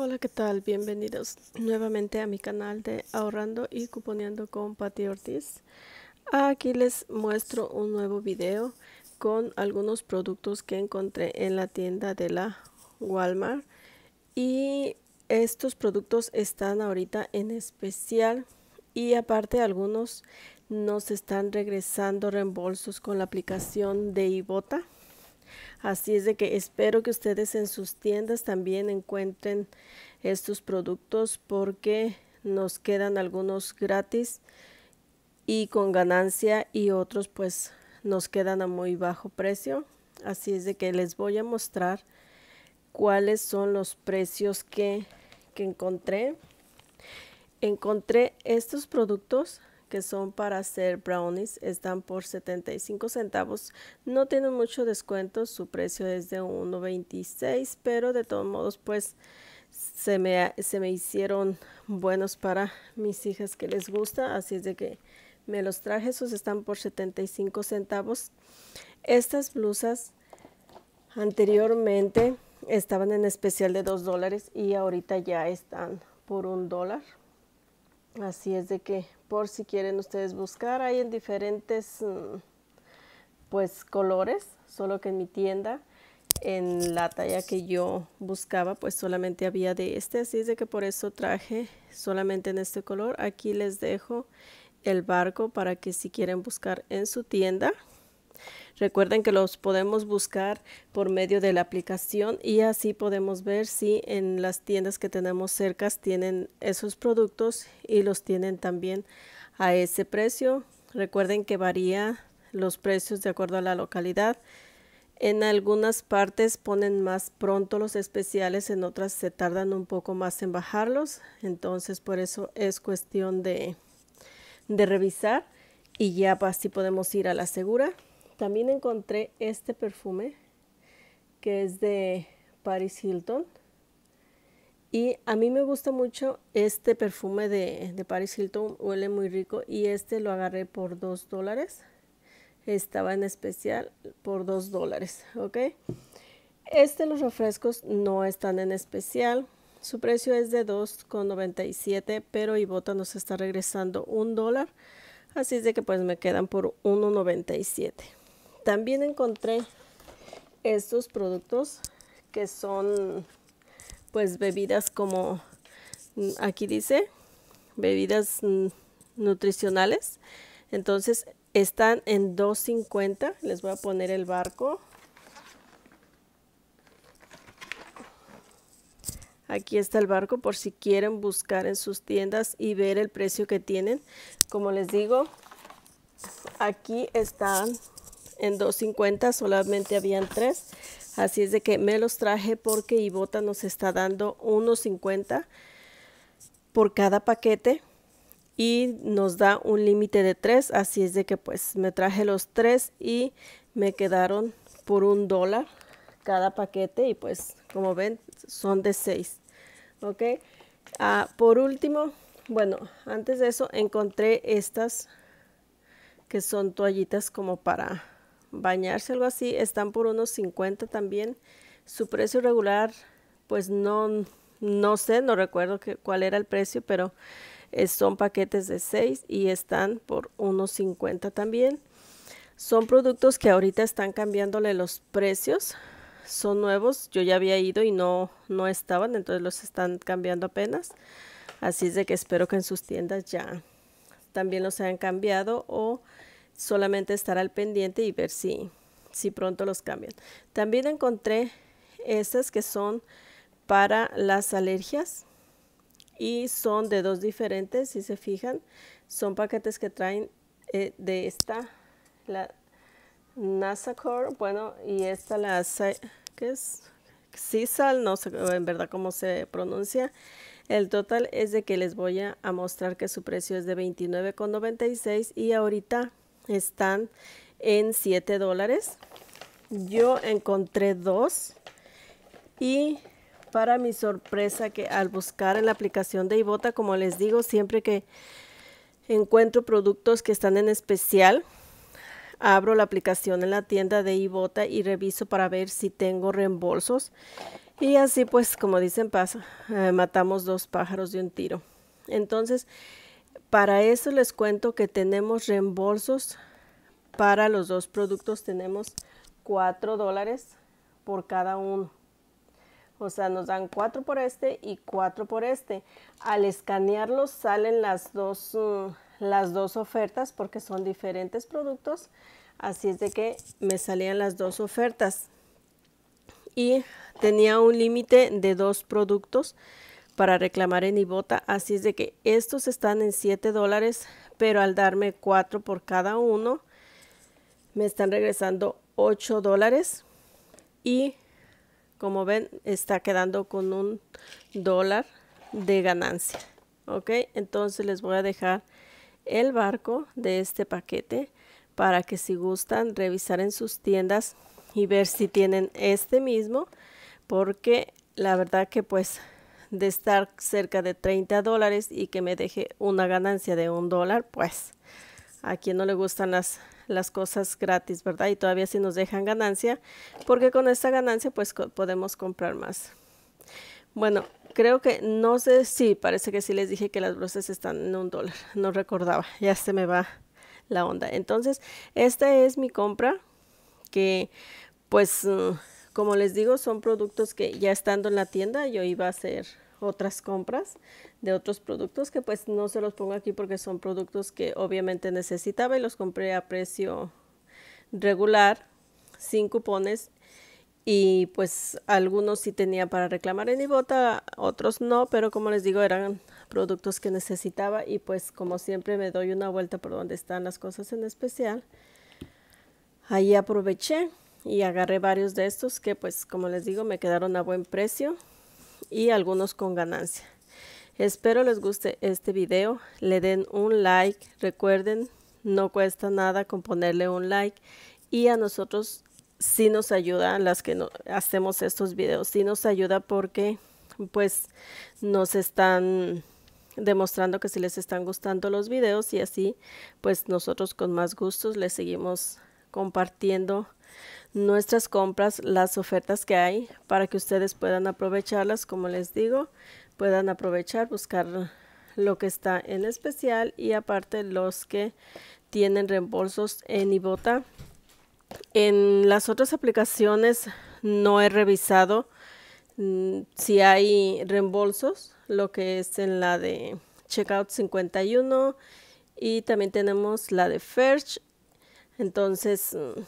Hola, ¿qué tal? Bienvenidos nuevamente a mi canal de Ahorrando y Cuponeando con Patti Ortiz. Aquí les muestro un nuevo video con algunos productos que encontré en la tienda de la Walmart. Y estos productos están ahorita en especial y aparte algunos nos están regresando reembolsos con la aplicación de Ibota Así es de que espero que ustedes en sus tiendas también encuentren estos productos porque nos quedan algunos gratis y con ganancia y otros pues nos quedan a muy bajo precio. Así es de que les voy a mostrar cuáles son los precios que, encontré. Encontré estos productos que son para hacer brownies, están por 75 centavos. No tienen mucho descuento, su precio es de 1.26, pero de todos modos, pues se me, se me hicieron buenos para mis hijas que les gusta, así es de que me los traje, esos están por 75 centavos. Estas blusas anteriormente estaban en especial de 2 dólares y ahorita ya están por un dólar. Así es de que por si quieren ustedes buscar. Hay en diferentes mm, pues colores, solo que en mi tienda en la talla que yo buscaba pues solamente había de este, así es de que por eso traje solamente en este color. Aquí les dejo el barco para que si quieren buscar en su tienda Recuerden que los podemos buscar por medio de la aplicación y así podemos ver si en las tiendas que tenemos cerca tienen esos productos y los tienen también a ese precio. Recuerden que varía los precios de acuerdo a la localidad. En algunas partes ponen más pronto los especiales, en otras se tardan un poco más en bajarlos. Entonces por eso es cuestión de, de revisar y ya así podemos ir a la segura. También encontré este perfume que es de Paris Hilton. Y a mí me gusta mucho este perfume de, Paris Hilton, huele muy rico y este lo agarré por 2 dólares. Estaba en especial por 2 dólares, ¿ok? Este los refrescos no están en especial. Su precio es de 2,97, pero Ibota nos está regresando un dólar. Así es de que pues me quedan por 1,97. También encontré estos productos que son pues bebidas como mm, aquí dice bebidas mm, nutricionales. Entonces están en 2.50. Les voy a poner el barco. Aquí está el barco por si quieren buscar en sus tiendas y ver el precio que tienen. Como les digo, aquí están en 2.50 solamente habían tres. Así es de que me los traje porque Ibota nos está dando 1.50 por cada paquete y nos da un límite de tres. Así es de que pues me traje los tres y me quedaron por un dólar cada paquete y pues como ven son de 6 Ok. Ah, por último, bueno, antes de eso encontré estas que son toallitas como para bañarse, algo así, están por unos 50 también. Su precio regular, pues no, no sé, no recuerdo cuál era el precio, pero eh, son paquetes de 6 y están por unos 50 también. Son productos que ahorita están cambiándole los precios. Son nuevos, yo ya había ido y no, no estaban, entonces los están cambiando apenas. Así es de que espero que en sus tiendas ya también los hayan cambiado o solamente estar al pendiente y ver si, si pronto los cambian. También encontré estas que son para las alergias y son de dos diferentes, si se fijan, son paquetes que traen eh, de esta, la Nasacor, bueno, y esta la, que es? no sé en verdad cómo se pronuncia. El total es de que les voy a mostrar que su precio es de 29,96 y ahorita están en 7 dólares. Yo encontré dos y para mi sorpresa que al buscar en la aplicación de Ibota, como les digo, siempre que encuentro productos que están en especial, abro la aplicación en la tienda de Ibota y reviso para ver si tengo reembolsos. Y así pues, como dicen, pasa, eh, matamos dos pájaros de un tiro. Entonces, para eso les cuento que tenemos reembolsos para los dos productos. Tenemos 4 dólares por cada uno. O sea, nos dan 4 por este y 4 por este. Al escanearlos salen las dos, mm, las dos ofertas porque son diferentes productos. Así es de que me salían las dos ofertas. Y tenía un límite de dos productos para reclamar en Ibota, así es de que estos están en 7 dólares, pero al darme 4 por cada uno, me están regresando 8 dólares y como ven está quedando con un dólar de ganancia ok entonces les voy a dejar el barco de este paquete para que si gustan revisar en sus tiendas y ver si tienen este mismo porque la verdad que pues de estar cerca de 30 dólares y que me deje una ganancia de un dólar, pues a quien no le gustan las, las cosas gratis, ¿verdad? Y todavía si sí nos dejan ganancia, porque con esta ganancia pues podemos comprar más. Bueno, creo que no sé si, parece que sí les dije que las brosas están en un dólar, no recordaba, ya se me va la onda. Entonces, esta es mi compra que pues... Mm, como les digo, son productos que ya estando en la tienda yo iba a hacer otras compras de otros productos que pues no se los pongo aquí porque son productos que obviamente necesitaba y los compré a precio regular, sin cupones y pues algunos sí tenía para reclamar en Ibota, otros no, pero como les digo eran productos que necesitaba y pues como siempre me doy una vuelta por donde están las cosas en especial. Ahí aproveché y agarré varios de estos que pues como les digo me quedaron a buen precio y algunos con ganancia. Espero les guste este video, le den un like, recuerden no cuesta nada con ponerle un like y a nosotros si nos ayuda las que hacemos estos videos, sí nos ayuda porque pues nos están demostrando que si les están gustando los videos y así pues nosotros con más gustos les seguimos compartiendo nuestras compras, las ofertas que hay para que ustedes puedan aprovecharlas, como les digo, puedan aprovechar, buscar lo que está en especial y aparte los que tienen reembolsos en Ibota. En las otras aplicaciones no he revisado mm, si hay reembolsos, lo que es en la de Checkout 51 y también tenemos la de Ferch. Entonces, mm,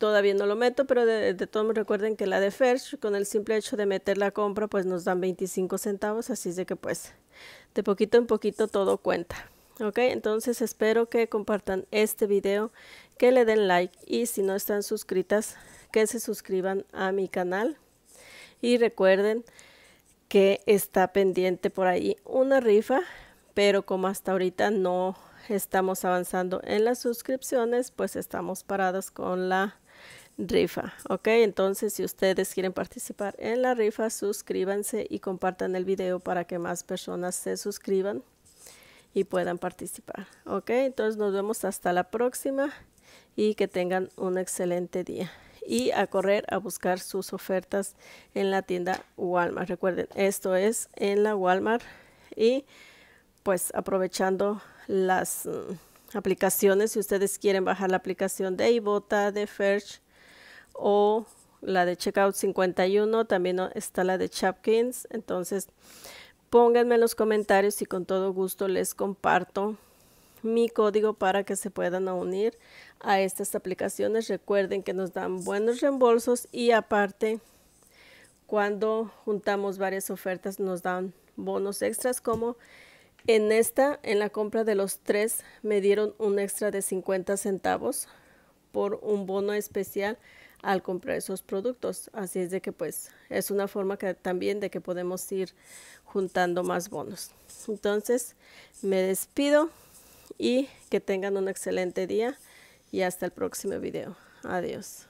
todavía no lo meto, pero de, todo todos recuerden que la de Fersh, con el simple hecho de meter la compra, pues nos dan 25 centavos, así es de que pues de poquito en poquito todo cuenta. Ok, entonces espero que compartan este video, que le den like y si no están suscritas, que se suscriban a mi canal. Y recuerden que está pendiente por ahí una rifa, pero como hasta ahorita no estamos avanzando en las suscripciones, pues estamos parados con la rifa, ¿ok? Entonces, si ustedes quieren participar en la rifa, suscríbanse y compartan el video para que más personas se suscriban y puedan participar, ¿ok? Entonces, nos vemos hasta la próxima y que tengan un excelente día. Y a correr a buscar sus ofertas en la tienda Walmart. Recuerden, esto es en la Walmart y pues aprovechando las mm, aplicaciones, si ustedes quieren bajar la aplicación de Ibota, de Ferch, o la de Checkout 51, también está la de Chapkins. Entonces, pónganme en los comentarios y con todo gusto les comparto mi código para que se puedan unir a estas aplicaciones. Recuerden que nos dan buenos reembolsos y aparte, cuando juntamos varias ofertas, nos dan bonos extras como en esta, en la compra de los tres, me dieron un extra de 50 centavos por un bono especial al comprar esos productos. Así es de que pues es una forma que también de que podemos ir juntando más bonos. Entonces me despido y que tengan un excelente día y hasta el próximo video. Adiós.